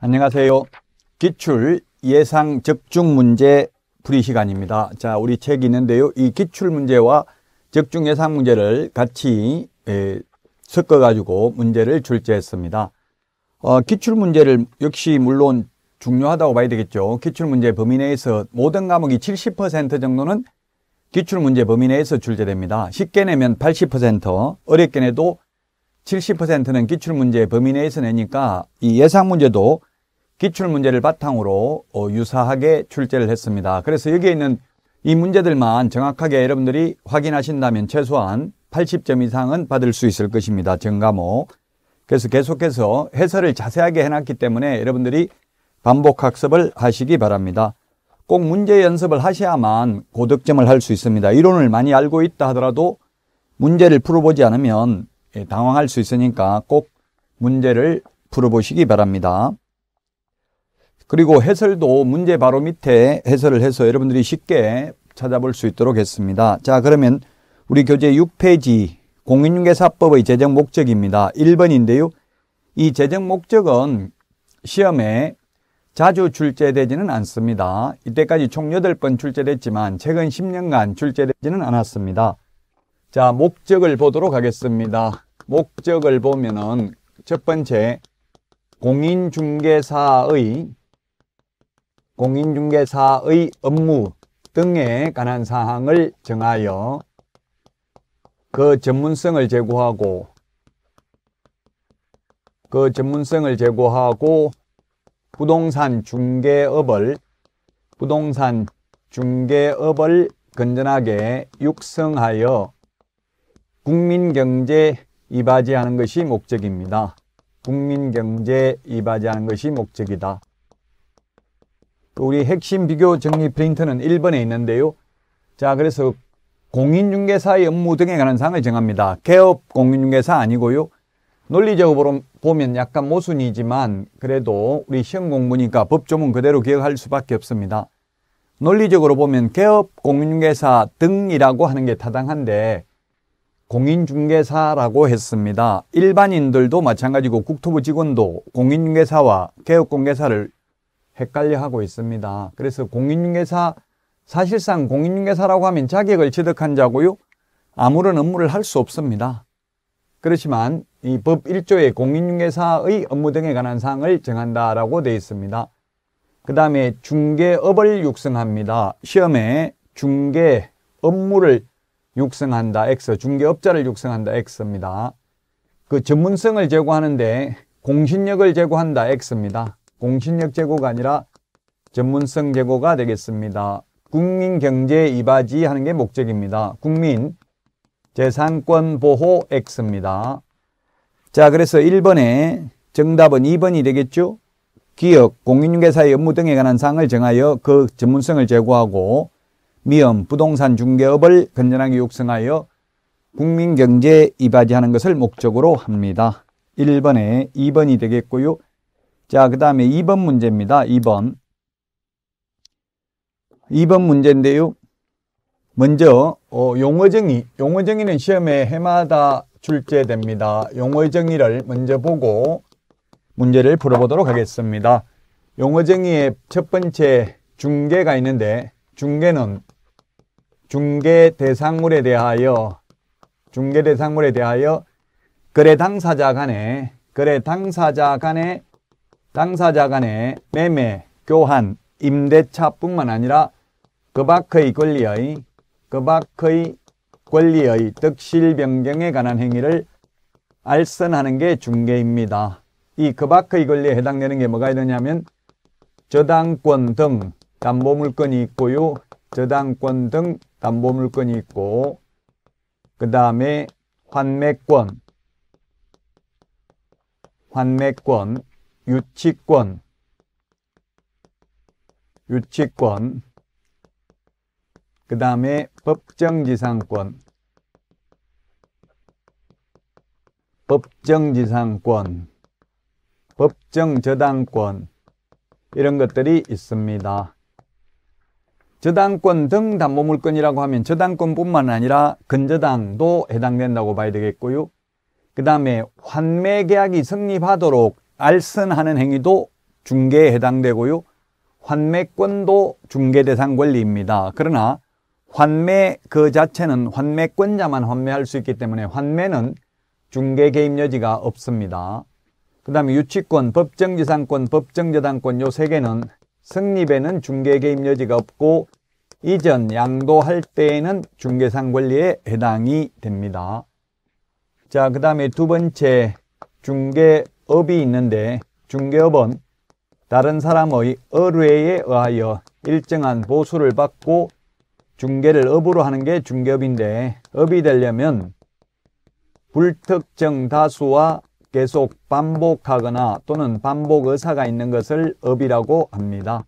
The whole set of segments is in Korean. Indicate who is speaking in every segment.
Speaker 1: 안녕하세요. 기출 예상 적중 문제 풀이 시간입니다. 자, 우리 책이 있는데요. 이 기출 문제와 적중 예상 문제를 같이 에, 섞어가지고 문제를 출제했습니다. 어, 기출 문제를 역시 물론 중요하다고 봐야 되겠죠. 기출 문제 범위 내에서 모든 과목이 70% 정도는 기출 문제 범위 내에서 출제됩니다. 쉽게 내면 80%, 어렵게 내도 70%는 기출 문제 범위 내에서 내니까 이 예상 문제도 기출 문제를 바탕으로 어, 유사하게 출제를 했습니다. 그래서 여기에 있는 이 문제들만 정확하게 여러분들이 확인하신다면 최소한 80점 이상은 받을 수 있을 것입니다. 전과목 그래서 계속해서 해설을 자세하게 해놨기 때문에 여러분들이 반복 학습을 하시기 바랍니다. 꼭 문제 연습을 하셔야만 고득점을 할 수 있습니다. 이론을 많이 알고 있다 하더라도 문제를 풀어보지 않으면 예, 당황할 수 있으니까 꼭 문제를 풀어보시기 바랍니다. 그리고 해설도 문제 바로 밑에 해설을 해서 여러분들이 쉽게 찾아볼 수 있도록 했습니다. 자, 그러면 우리 교재 6페이지 공인중개사법의 제정 목적입니다. 1번인데요. 이 제정 목적은 시험에 자주 출제되지는 않습니다. 이때까지 총 8번 출제됐지만 최근 10년간 출제되지는 않았습니다. 자, 목적을 보도록 하겠습니다. 목적을 보면은 첫 번째 공인중개사의 공인중개사의 업무 등에 관한 사항을 정하여 그 전문성을 제고하고 그 전문성을 제고하고 부동산 중개업을 부동산 중개업을 건전하게 육성하여 국민 경제 이바지하는 것이 목적입니다. 국민 경제 이바지하는 것이 목적이다. 우리 핵심 비교 정리 프린트는 1번에 있는데요. 자, 그래서 공인중개사의 업무 등에 관한 사항을 정합니다. 개업 공인중개사 아니고요. 논리적으로 보면 약간 모순이지만 그래도 우리 시험 공부니까 법조문 그대로 기억할 수밖에 없습니다. 논리적으로 보면 개업 공인중개사 등이라고 하는 게 타당한데 공인중개사라고 했습니다. 일반인들도 마찬가지고 국토부 직원도 공인중개사와 개업공개사를 헷갈려하고 있습니다. 그래서 공인중개사 사실상 공인중개사라고 하면 자격을 취득한 자고요. 아무런 업무를 할 수 없습니다. 그렇지만 이 법 1조에 공인중개사의 업무 등에 관한 사항을 정한다라고 되어 있습니다. 그 다음에 중개업을 육성합니다. 시험에 중개 업무를 육성한다. X, 중개업자를 육성한다. X입니다. 그 전문성을 제고하는데 공신력을 제고한다. X입니다. 공신력 제고가 아니라 전문성 제고가 되겠습니다. 국민 경제 에 이바지 하는 게 목적입니다. 국민 재산권 보호 X입니다. 자, 그래서 1번에 정답은 2번이 되겠죠? 기업, 공인중개사의 업무 등에 관한 사항을 정하여 그 전문성을 제고하고 미음, 부동산 중개업을 건전하게 육성하여 국민 경제에 이바지하는 것을 목적으로 합니다. 1번에 2번이 되겠고요. 자, 그 다음에 2번 문제입니다. 2번. 2번 문제인데요. 먼저 어, 용어정의, 용어정의는 시험에 해마다 출제됩니다. 용어정의를 먼저 보고 문제를 풀어보도록 하겠습니다. 용어정의의 첫 번째 중계가 있는데 중계는 중계 대상물에 대하여 중계 대상물에 대하여 거래 당사자 간에 거래 당사자 간에 당사자 간의 매매, 교환, 임대차뿐만 아니라 그 밖의 권리의 그 밖의 권리의 득실 변경에 관한 행위를 알선하는 게 중개입니다. 이 그 밖의 권리에 해당되는 게 뭐가 있느냐면 저당권 등 담보물건이 있고요. 저당권 등 담보물건이 있고 그 다음에 환매권 환매권 유치권, 유치권, 그 다음에 법정지상권, 법정지상권, 법정저당권 이런 것들이 있습니다. 저당권 등 담보물권이라고 하면 저당권뿐만 아니라 근저당도 해당된다고 봐야 되겠고요. 그 다음에 환매계약이 성립하도록 알선하는 행위도 중개에 해당되고요. 환매권도 중개 대상 권리입니다. 그러나 환매 그 자체는 환매권자만 환매할 수 있기 때문에 환매는 중개 개입 여지가 없습니다. 그 다음에 유치권, 법정지상권, 법정저당권 요 세 개는 승립에는 중개 개입 여지가 없고 이전 양도할 때에는 중개상 권리에 해당이 됩니다. 자, 그 다음에 두 번째 중개 업이 있는데 중개업은 다른 사람의 의뢰에 의하여 일정한 보수를 받고 중개를 업으로 하는 게 중개업인데 업이 되려면 불특정 다수와 계속 반복하거나 또는 반복 의사가 있는 것을 업이라고 합니다.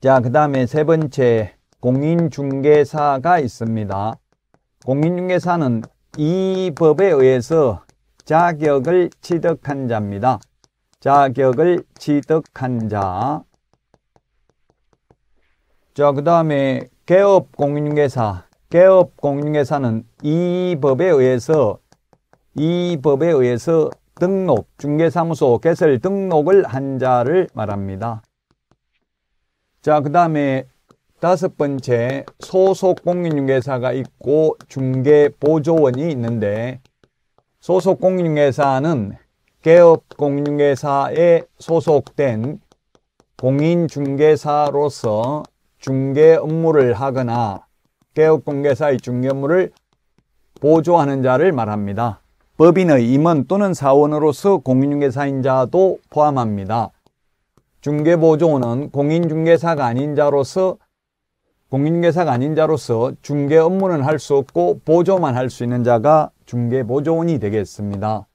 Speaker 1: 자, 그 다음에 세 번째 공인중개사가 있습니다. 공인중개사는 이 법에 의해서 자격을 취득한 자입니다. 자격을 취득한 자. 자, 그 다음에 개업 공인중사 개업 공인중사는이 법에 의해서 이 법에 의해서 등록, 중개사무소 개설 등록을 한 자를 말합니다. 자, 그 다음에 다섯 번째, 소속 공인중개사가 있고 중개보조원이 있는데 소속 공인중개사는 개업 공인중개사에 소속된 공인중개사로서 중개 업무를 하거나 개업 공개사의 중개 업무를 보조하는 자를 말합니다. 법인의 임원 또는 사원으로서 공인중개사인 자도 포함합니다. 중개보조원은 공인중개사가 아닌 자로서 공인계사가 아닌 자로서 중개 업무는 할 수 없고 보조만 할 수 있는 자가 중개보조원이 되겠습니다.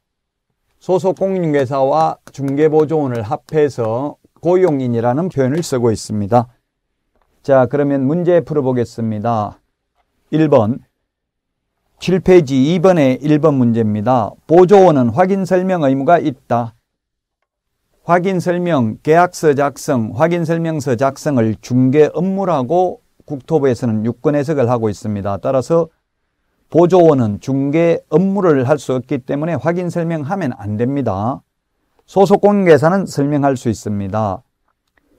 Speaker 1: 소속 공인계사와 중개보조원을 합해서 고용인이라는 표현을 쓰고 있습니다. 자 그러면 문제 풀어보겠습니다. 1번 7페이지 2번의 1번 문제입니다. 보조원은 확인 설명 의무가 있다. 확인 설명, 계약서 작성, 확인 설명서 작성을 중개 업무라고 국토부에서는 유권 해석을 하고 있습니다. 따라서 보조원은 중개 업무를 할 수 없기 때문에 확인 설명하면 안 됩니다. 소속 공개사는 설명할 수 있습니다.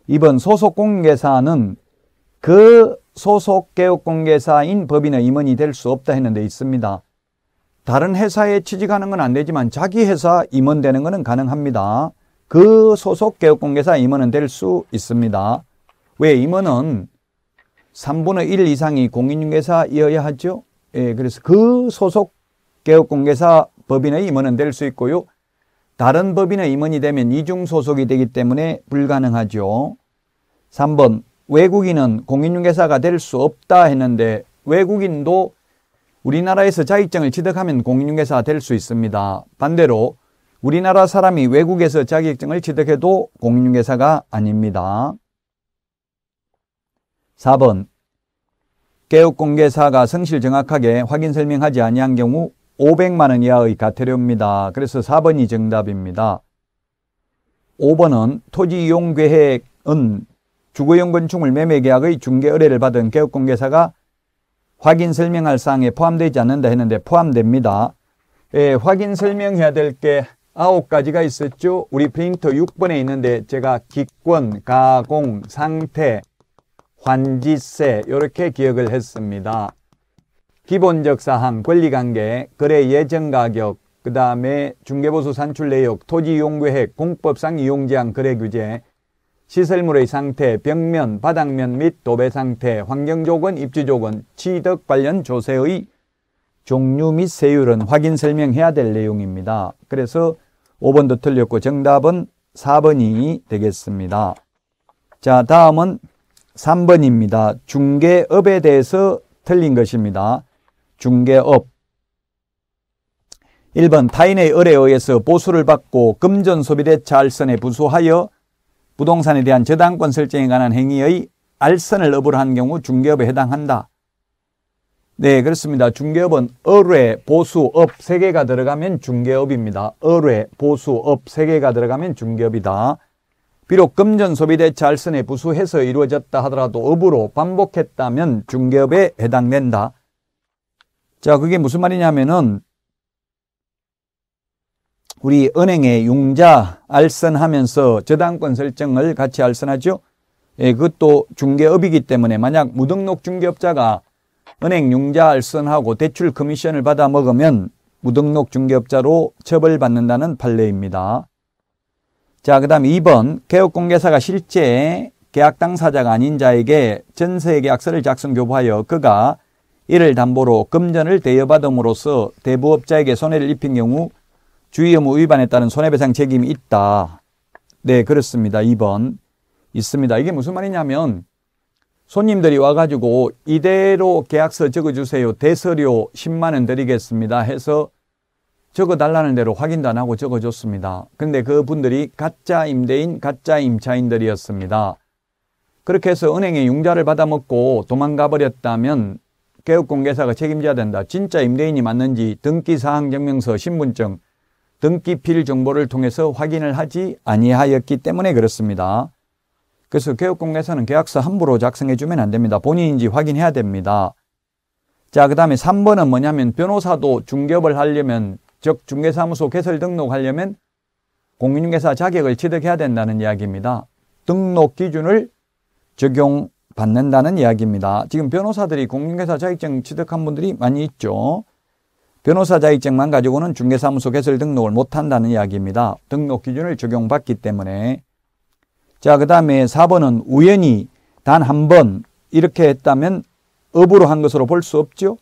Speaker 1: 이번 소속 공개사는 그 소속 개업 공개사인 법인의 임원이 될 수 없다 했는 데 있습니다. 다른 회사에 취직하는 건 안 되지만 자기 회사 임원 되는 것은 가능합니다. 그 소속 개업 공개사 임원은 될 수 있습니다. 왜 임원은 3분의 1 이상이 공인중개사이어야 하죠. 예, 그래서 그 소속 개업공개사 법인의 임원은 될 수 있고요. 다른 법인의 임원이 되면 이중 소속이 되기 때문에 불가능하죠. 3번 외국인은 공인중개사가 될 수 없다 했는데 외국인도 우리나라에서 자격증을 취득하면 공인중개사 가될 수 있습니다. 반대로 우리나라 사람이 외국에서 자격증을 취득해도 공인중개사가 아닙니다. 4번 개업 공개사가 성실 정확하게 확인 설명하지 아니한 경우 500만 원 이하의 과태료입니다. 그래서 4번이 정답입니다. 5번은 토지 이용 계획은 주거용 건축물 매매 계약의 중개 의뢰를 받은 개업 공개사가 확인 설명할 사항에 포함되지 않는다 했는데 포함됩니다. 예, 확인 설명해야 될 게 9가지가 있었죠. 우리 프린터 6번에 있는데 제가 기권, 가공, 상태, 환지세 이렇게 기억을 했습니다. 기본적 사항, 권리관계, 거래 예정 가격, 그 다음에 중개보수 산출 내역, 토지 이용계획, 공법상 이용제한 거래 규제, 시설물의 상태, 벽면, 바닥면 및 도배 상태, 환경조건, 입주조건, 취득 관련 조세의 종류 및 세율은 확인 설명해야 될 내용입니다. 그래서 5번도 틀렸고 정답은 4번이 되겠습니다. 자, 다음은 3번입니다. 중개업에 대해서 틀린 것입니다. 중개업 1번 타인의 의뢰에 의해서 보수를 받고 금전 소비대 차알선에 부수하여 부동산에 대한 저당권 설정에 관한 행위의 알선을 업으로 한 경우 중개업에 해당한다. 네 그렇습니다. 중개업은 의뢰 보수, 업 세 개가 들어가면 중개업입니다. 의뢰 보수, 업 세 개가 들어가면 중개업이다. 비록 금전소비대 알선에 부수해서 이루어졌다 하더라도 업으로 반복했다면 중개업에 해당된다. 자, 그게 무슨 말이냐면은 우리 은행에 융자 알선하면서 저당권 설정을 같이 알선하죠. 예, 그것도 중개업이기 때문에 만약 무등록 중개업자가 은행 융자 알선하고 대출 커미션을 받아 먹으면 무등록 중개업자로 처벌받는다는 판례입니다. 자, 그 다음 2번 개업공개사가 실제 계약 당사자가 아닌 자에게 전세계약서를 작성 교부하여 그가 이를 담보로 금전을 대여받음으로써 대부업자에게 손해를 입힌 경우 주의 의무 위반에 따른 손해배상 책임이 있다. 네, 그렇습니다. 2번 있습니다. 이게 무슨 말이냐면 손님들이 와가지고 이대로 계약서 적어주세요. 대서료 10만 원 드리겠습니다. 해서 적어달라는 대로 확인도 안 하고 적어줬습니다. 근데 그분들이 가짜 임대인, 가짜 임차인들이었습니다. 그렇게 해서 은행에 융자를 받아먹고 도망가 버렸다면 개업공개사가 책임져야 된다. 진짜 임대인이 맞는지 등기사항증명서 신분증, 등기필 정보를 통해서 확인을 하지 아니하였기 때문에 그렇습니다. 그래서 개업공개사는 계약서 함부로 작성해주면 안 됩니다. 본인인지 확인해야 됩니다. 자, 그 다음에 3번은 뭐냐면 변호사도 중개업을 하려면 즉 중개사무소 개설 등록하려면 공인중개사 자격을 취득해야 된다는 이야기입니다. 등록 기준을 적용받는다는 이야기입니다. 지금 변호사들이 공인중개사 자격증 취득한 분들이 많이 있죠. 변호사 자격증만 가지고는 중개사무소 개설 등록을 못한다는 이야기입니다. 등록 기준을 적용받기 때문에 자, 그 다음에 4번은 우연히 단 한 번 이렇게 했다면 업으로 한 것으로 볼 수 없죠.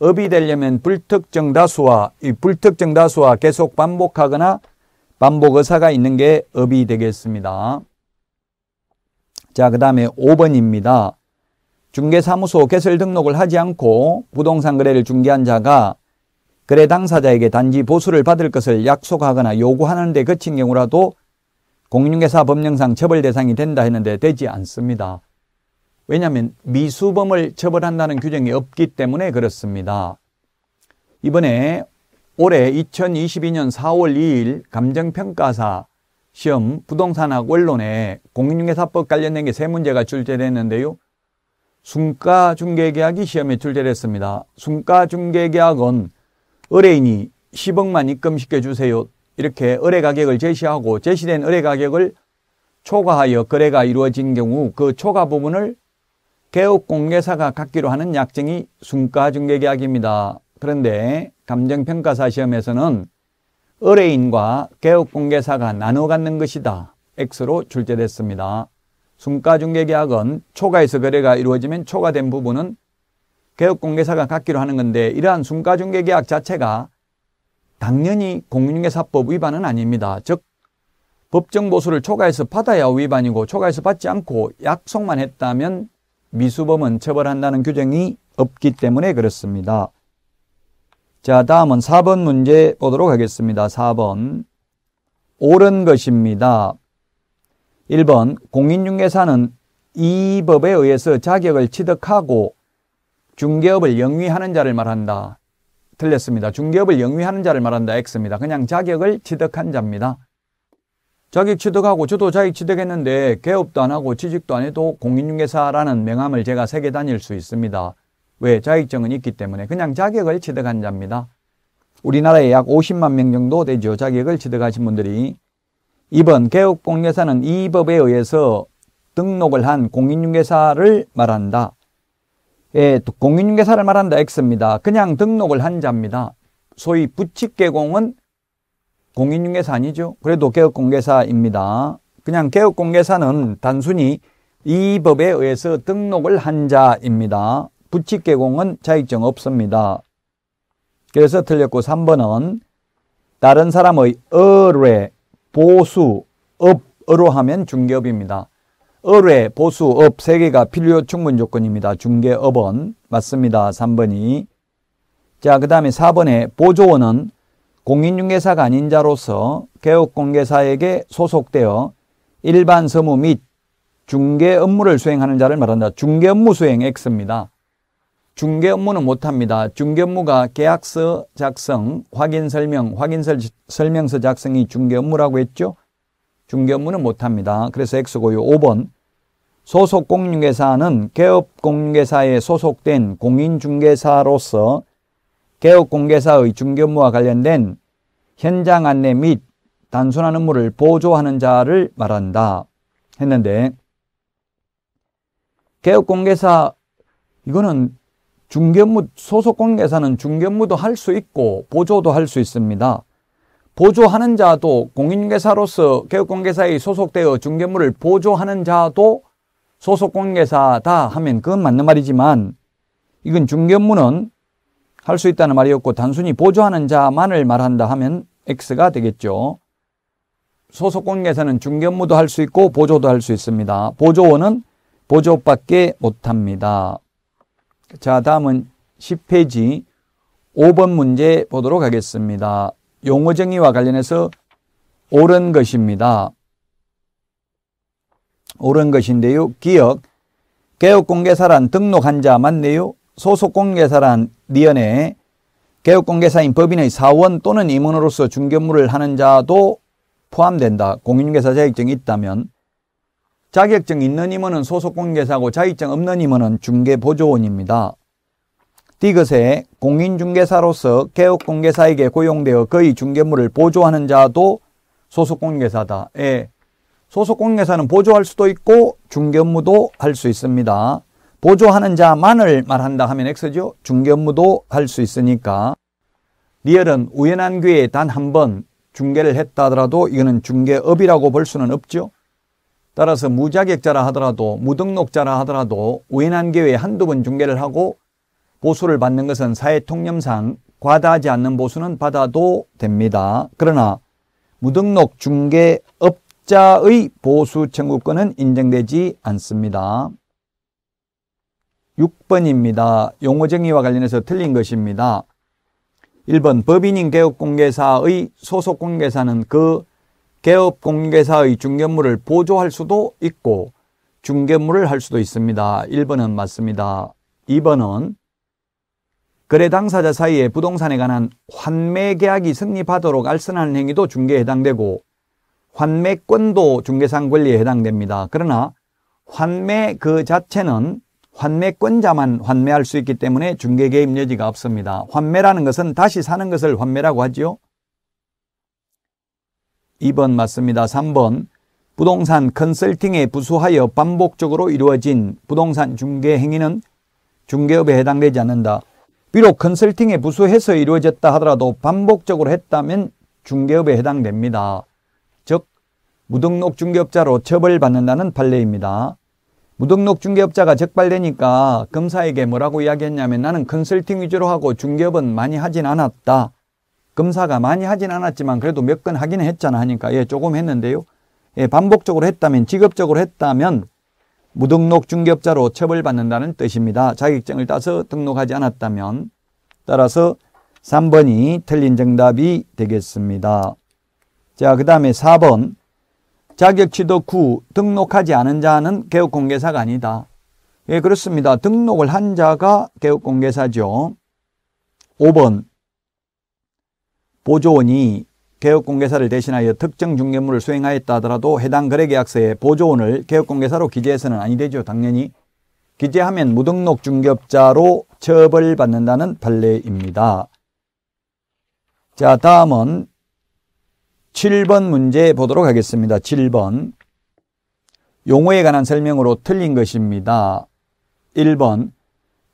Speaker 1: 업이 되려면 불특정 다수와 이 불특정 다수와 계속 반복하거나 반복 의사가 있는 게 업이 되겠습니다. 자, 그 다음에 5번입니다. 중개사무소 개설 등록을 하지 않고 부동산 거래를 중개한 자가 거래 당사자에게 단지 보수를 받을 것을 약속하거나 요구하는 데 그친 경우라도 공인중개사 법령상 처벌 대상이 된다 했는데 되지 않습니다. 왜냐하면 미수범을 처벌한다는 규정이 없기 때문에 그렇습니다. 이번에 올해 2022년 4월 2일 감정평가사 시험 부동산학 원론에 공인중개사법 관련된 게 세 문제가 출제됐는데요. 순가중개계약이 시험에 출제됐습니다. 순가중개계약은 의뢰인이 10억만 입금시켜 주세요. 이렇게 의뢰 가격을 제시하고 제시된 의뢰 가격을 초과하여 거래가 이루어진 경우 그 초과 부분을 개업 공개사가 갖기로 하는 약정이 순가중개계약입니다. 그런데 감정평가사 시험에서는 의뢰인과 개업 공개사가 나눠 갖는 것이다. X로 출제됐습니다. 순가중개계약은 초과해서 거래가 이루어지면 초과된 부분은 개업공개사가 갖기로 하는 건데 이러한 순가중개계약 자체가 당연히 공인중개사법 위반은 아닙니다. 즉 법정 보수를 초과해서 받아야 위반이고 초과해서 받지 않고 약속만 했다면 미수범은 처벌한다는 규정이 없기 때문에 그렇습니다. 자, 다음은 4번 문제 보도록 하겠습니다. 4번. 옳은 것입니다. 1번. 공인중개사는 이 법에 의해서 자격을 취득하고 중개업을 영위하는 자를 말한다. 틀렸습니다. 중개업을 영위하는 자를 말한다. X입니다. 그냥 자격을 취득한 자입니다. 자격 취득하고 저도 자격 취득했는데 개업도 안 하고 취직도 안 해도 공인중개사라는 명함을 제가 새겨 다닐 수 있습니다. 왜? 자격증은 있기 때문에 그냥 자격을 취득한 자입니다. 우리나라에 약 50만 명 정도 되죠. 자격을 취득하신 분들이. 이번 개업공인중개사는 이 법에 의해서 등록을 한 공인중개사를 말한다. 예, 공인중개사를 말한다 X입니다. 그냥 등록을 한 자입니다. 소위 부칙개공은 공인중개사 아니죠. 그래도 개업공개사입니다. 그냥 개업공개사는 단순히 이 법에 의해서 등록을 한 자입니다. 부칙 개공은 자격증 없습니다. 그래서 틀렸고 3번은 다른 사람의 의뢰, 보수, 업으로 하면 중개업입니다. 의뢰, 보수, 업세 개가 필요 충분 조건입니다. 중개업은 맞습니다. 3번이. 자, 그 다음에 4번에 보조원은 공인중개사가 아닌 자로서 개업공개사에게 소속되어 일반 서무 및 중개 업무를 수행하는 자를 말한다. 중개 업무 수행 X입니다. 중개 업무는 못합니다. 중개 업무가 계약서 작성, 확인 설명, 확인 설명서 작성이 중개 업무라고 했죠? 중개 업무는 못합니다. 그래서 X고요. 5번. 소속 공인중개사는 개업 공개사에 소속된 공인중개사로서 개업공개사의 중견무와 관련된 현장 안내 및 단순한 업무를 보조하는 자를 말한다 했는데 개업공개사 이거는 중견무 소속공개사는 중견무도 할 수 있고 보조도 할 수 있습니다. 보조하는 자도 공인계사로서 개업공개사에 소속되어 중견무를 보조하는 자도 소속공개사다 하면 그건 맞는 말이지만 이건 중견무는 할수 있다는 말이었고 단순히 보조하는 자만을 말한다 하면 X가 되겠죠. 소속 관계에서는 중견무도 할 수 있고 보조도 할 수 있습니다. 보조원은 보조밖에 못합니다. 자, 다음은 10페이지 5번 문제 보도록 하겠습니다. 용어 정의와 관련해서 옳은 것입니다. 옳은 것인데요. 기억, 개업공개사란 등록한 자 맞네요. 소속공개사란 니언에 개업공개사인 법인의 사원 또는 임원으로서 중개업무를 하는 자도 포함된다. 공인중개사 자격증이 있다면 자격증 있는 임원은 소속공개사고 자격증 없는 임원은 중개보조원입니다. 디귿에 공인중개사로서 개업공개사에게 고용되어 거의 중개물을 보조하는 자도 소속공개사다. 예. 소속공개사는 보조할 수도 있고 중개업무도 할 수 있습니다. 보조하는 자만을 말한다 하면 엑스죠. 중견무도 할 수 있으니까. 리얼은 우연한 기회에 단 한 번 중개를 했다 하더라도 이거는 중개업이라고 볼 수는 없죠. 따라서 무자격자라 하더라도 무등록자라 하더라도 우연한 기회에 한두 번 중개를 하고 보수를 받는 것은 사회통념상 과다하지 않는 보수는 받아도 됩니다. 그러나 무등록 중개업자의 보수 청구권은 인정되지 않습니다. 6번입니다. 용어정의와 관련해서 틀린 것입니다. 1번 법인인 개업공개사의 소속공개사는 그 개업공개사의 중개물을 보조할 수도 있고 중개물을 할 수도 있습니다. 1번은 맞습니다. 2번은 거래 당사자 사이에 부동산에 관한 환매 계약이 성립하도록 알선하는 행위도 중개에 해당되고 환매권도 중개상 권리에 해당됩니다. 그러나 환매 그 자체는 환매권자만 환매할 수 있기 때문에 중개 계입 여지가 없습니다. 환매라는 것은 다시 사는 것을 환매라고 하지요. 2번 맞습니다. 3번 부동산 컨설팅에 부수하여 반복적으로 이루어진 부동산 중개 행위는 중개업에 해당되지 않는다. 비록 컨설팅에 부수해서 이루어졌다 하더라도 반복적으로 했다면 중개업에 해당됩니다. 즉 무등록 중개업자로 처벌받는다는 판례입니다. 무등록 중개업자가 적발되니까 검사에게 뭐라고 이야기했냐면 나는 컨설팅 위주로 하고 중개업은 많이 하진 않았다. 검사가 많이 하진 않았지만 그래도 몇 건 하긴 했잖아 하니까 예 조금 했는데요. 예 반복적으로 했다면 직업적으로 했다면 무등록 중개업자로 처벌받는다는 뜻입니다. 자격증을 따서 등록하지 않았다면 따라서 3번이 틀린 정답이 되겠습니다. 자, 그 다음에 4번 자격 취득 후 등록하지 않은 자는 개업 공개사가 아니다. 예, 그렇습니다. 등록을 한 자가 개업 공개사죠. 5번 보조원이 개업공개사를 대신하여 특정 중개물을 수행하였다 하더라도 해당 거래계약서에 보조원을 개업공개사로 기재해서는 아니 되죠. 당연히 기재하면 무등록 중개업자로 처벌받는다는 판례입니다. 자 다음은 7번 문제 보도록 하겠습니다. 7번. 용어에 관한 설명으로 틀린 것입니다. 1번.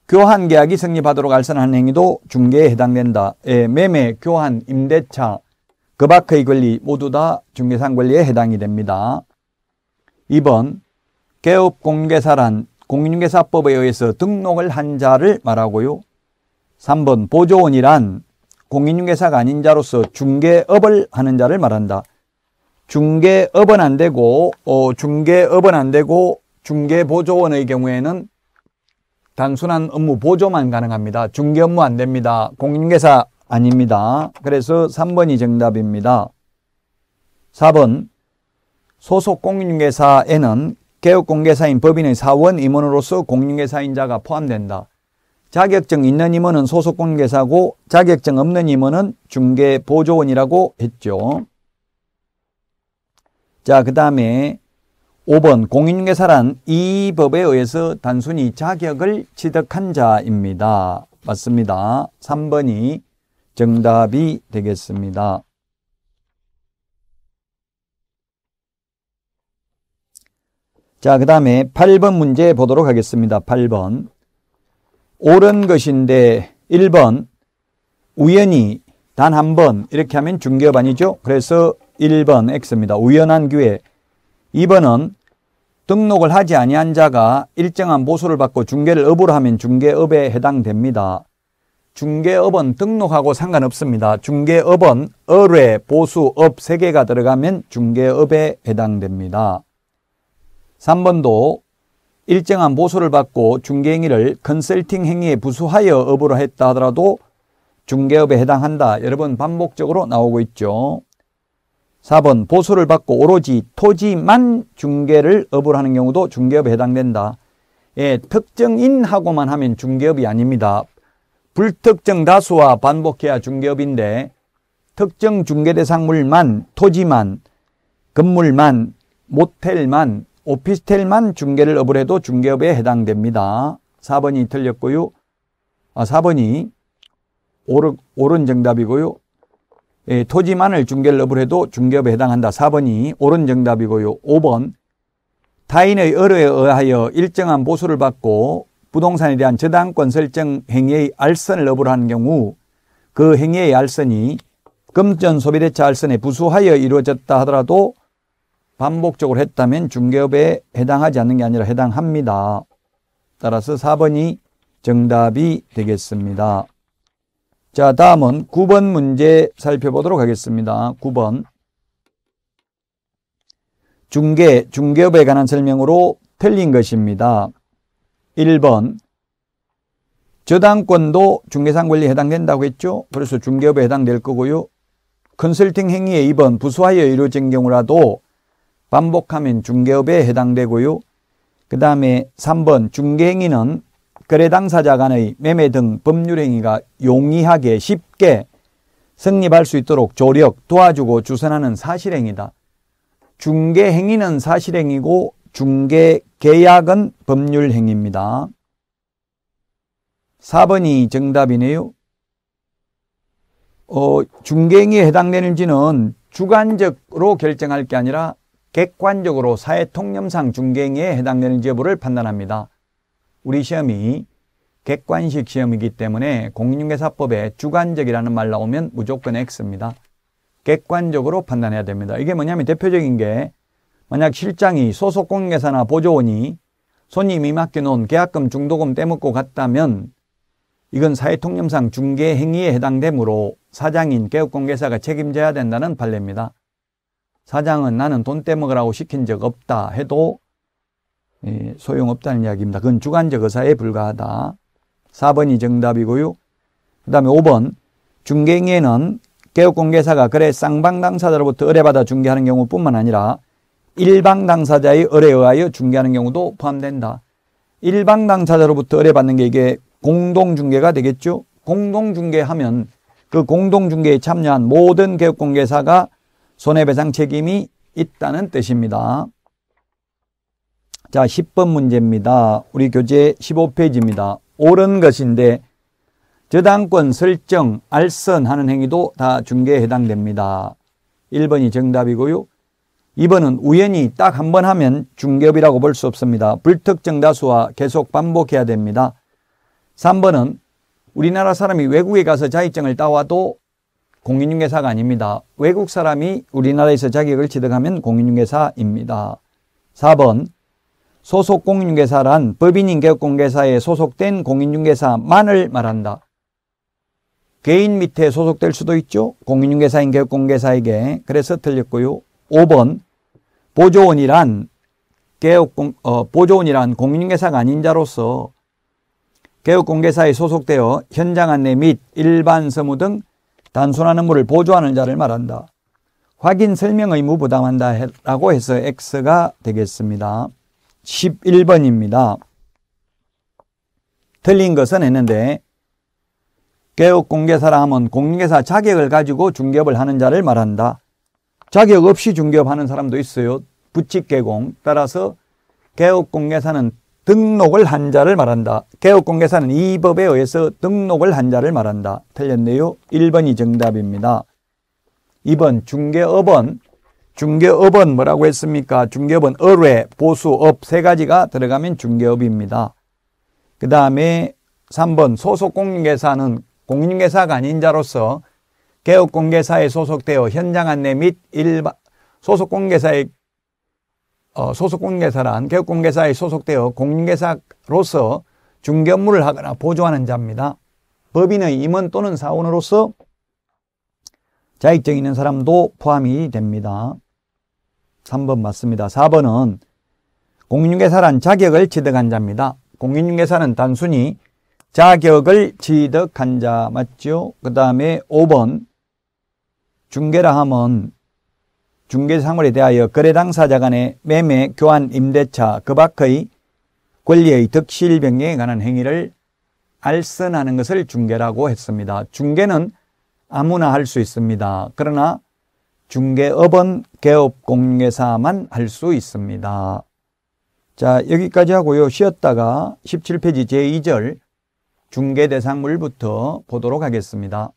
Speaker 1: 교환 계약이 성립하도록 알선한 행위도 중개에 해당된다. 에, 예, 매매, 교환, 임대차, 그 밖의 권리 모두 다 중개상 권리에 해당이 됩니다. 2번. 개업 공개사란 공인중개사법에 의해서 등록을 한 자를 말하고요. 3번. 보조원이란 공인중개사가 아닌 자로서 중개업을 하는 자를 말한다. 중개업은 안 되고 어, 중개업은 안 되고 중개보조원의 경우에는 단순한 업무 보조만 가능합니다. 중개 업무 안 됩니다. 공인중개사 아닙니다. 그래서 3번이 정답입니다. 4번 소속 공인중개사에는 개업공개사인 법인의 사원 임원으로서 공인중개사인 자가 포함된다. 자격증 있는 임원은 소속 공개사고 자격증 없는 임원은 중개 보조원이라고 했죠. 자, 그 다음에 5번 공인중개사란 이 법에 의해서 단순히 자격을 취득한 자입니다. 맞습니다. 3번이 정답이 되겠습니다. 자, 그 다음에 8번 문제 보도록 하겠습니다. 8번. 옳은 것인데 1번 우연히 단 한 번 이렇게 하면 중개업 아니죠? 그래서 1번 X입니다. 우연한 기회. 2번은 등록을 하지 아니한 자가 일정한 보수를 받고 중개를 업으로 하면 중개업에 해당됩니다. 중개업은 등록하고 상관없습니다. 중개업은 어뢰 보수, 업 3개가 들어가면 중개업에 해당됩니다. 3번도 일정한 보수를 받고 중개행위를 컨설팅 행위에 부수하여 업으로 했다 하더라도 중개업에 해당한다. 여러 분 반복적으로 나오고 있죠. 4번 보수를 받고 오로지 토지만 중개를 업으로 하는 경우도 중개업에 해당된다. 예, 특정인하고만 하면 중개업이 아닙니다. 불특정 다수와 반복해야 중개업인데 특정 중개 대상물만, 토지만, 건물만, 모텔만, 오피스텔만 중개를 업을 해도 중개업에 해당됩니다. 4번이 틀렸고요. 아, 4번이 옳은, 오른 정답이고요. 예, 토지만을 중개를 업을 해도 중개업에 해당한다. 4번이 옳은 정답이고요. 5번 타인의 의뢰에 의하여 일정한 보수를 받고 부동산에 대한 저당권 설정 행위의 알선을 업을로 하는 경우 그 행위의 알선이 금전 소비대차 알선에 부수하여 이루어졌다 하더라도 반복적으로 했다면 중개업에 해당하지 않는 게 아니라 해당합니다. 따라서 4번이 정답이 되겠습니다. 자, 다음은 9번 문제 살펴보도록 하겠습니다. 9번. 중개, 중개업에 관한 설명으로 틀린 것입니다. 1번. 저당권도 중개상 권리에 해당된다고 했죠? 그래서 중개업에 해당될 거고요. 컨설팅 행위에 2번 부수하여 이루어진 경우라도 반복하면 중개업에 해당되고요. 그 다음에 3번 중개행위는 거래 당사자 간의 매매 등 법률행위가 용이하게 쉽게 성립할 수 있도록 조력, 도와주고 주선하는 사실행위다. 중개행위는 사실행위고 중개계약은 법률행위입니다. 4번이 정답이네요. 어, 중개행위에 해당되는지는 주관적으로 결정할 게 아니라 객관적으로 사회통념상 중개행위에 해당되는 지여부를 판단합니다. 우리 시험이 객관식 시험이기 때문에 공인중개사법에 주관적이라는 말 나오면 무조건 X입니다. 객관적으로 판단해야 됩니다. 이게 뭐냐면 대표적인 게 만약 실장이 소속 공인중개사나 보조원이 손님이 맡겨놓은 계약금 중도금 떼먹고 갔다면 이건 사회통념상 중개행위에 해당되므로 사장인 개업공개사가 책임져야 된다는 판례입니다. 사장은 나는 돈 떼먹으라고 시킨 적 없다 해도 예, 소용없다는 이야기입니다. 그건 주관적 의사에 불과하다. 4번이 정답이고요. 그 다음에 5번 중개행에는 개업공개사가 그래 쌍방 당사자로부터 의뢰받아 중개하는 경우뿐만 아니라 일방 당사자의 의뢰에 의하여 중개하는 경우도 포함된다. 일방 당사자로부터 의뢰받는 게 이게 공동중개가 되겠죠. 공동중개하면 그 공동중개에 참여한 모든 개업공개사가 손해배상 책임이 있다는 뜻입니다. 자, 10번 문제입니다. 우리 교재 15페이지입니다. 옳은 것인데 저당권 설정, 알선하는 행위도 다 중계에 해당됩니다. 1번이 정답이고요. 2번은 우연히 딱 한 번 하면 중개업이라고 볼 수 없습니다. 불특정 다수와 계속 반복해야 됩니다. 3번은 우리나라 사람이 외국에 가서 자의증을 따와도 공인중개사가 아닙니다. 외국 사람이 우리나라에서 자격을 취득하면 공인중개사입니다. 4번 소속 공인중개사란 법인인 개업공개사에 소속된 공인중개사만을 말한다. 개인 밑에 소속될 수도 있죠. 공인중개사인 개업공개사에게 그래서 틀렸고요. 5번 보조원이란 개업공 어, 보조원이란 공인중개사가 아닌 자로서 개업공개사에 소속되어 현장 안내 및 일반 서무 등 단순한 업무를 보조하는 자를 말한다. 확인 설명 의무 부담한다 라고 해서 X가 되겠습니다. 11번입니다. 틀린 것은 했는데 개업공개사람은 공개사 자격을 가지고 중개업을 하는 자를 말한다. 자격 없이 중개업하는 사람도 있어요. 부칙개공. 따라서 개업공개사는 등록을 한 자를 말한다. 개업공개사는 이 법에 의해서 등록을 한 자를 말한다. 틀렸네요. 1번이 정답입니다. 2번 중개업원 중개업은 뭐라고 했습니까? 중개업은 의뢰, 보수업 세 가지가 들어가면 중개업입니다. 그 다음에 3번 소속공인계사는 공인계사가 아닌 자로서 개업공개사에 소속되어 현장 안내 및 일반 소속공개사의 어, 소속 공개사란 개업 공개사에 소속되어 공인계사로서 중개업무를 하거나 보조하는 자입니다. 법인의 임원 또는 사원으로서 자격증 있는 사람도 포함이 됩니다. 3번 맞습니다. 4번은 공인중개사란 자격을 취득한 자입니다. 공인중개사는 단순히 자격을 취득한 자 맞죠? 그 다음에 5번 중개라 함은 중개상물에 대하여 거래 당사자 간의 매매, 교환, 임대차, 그 밖의 권리의 득실 변경에 관한 행위를 알선하는 것을 중개라고 했습니다. 중개는 아무나 할 수 있습니다. 그러나 중개업은 개업공개사만 할 수 있습니다. 자, 여기까지 하고요. 쉬었다가 17페이지 제2절 중개대상물부터 보도록 하겠습니다.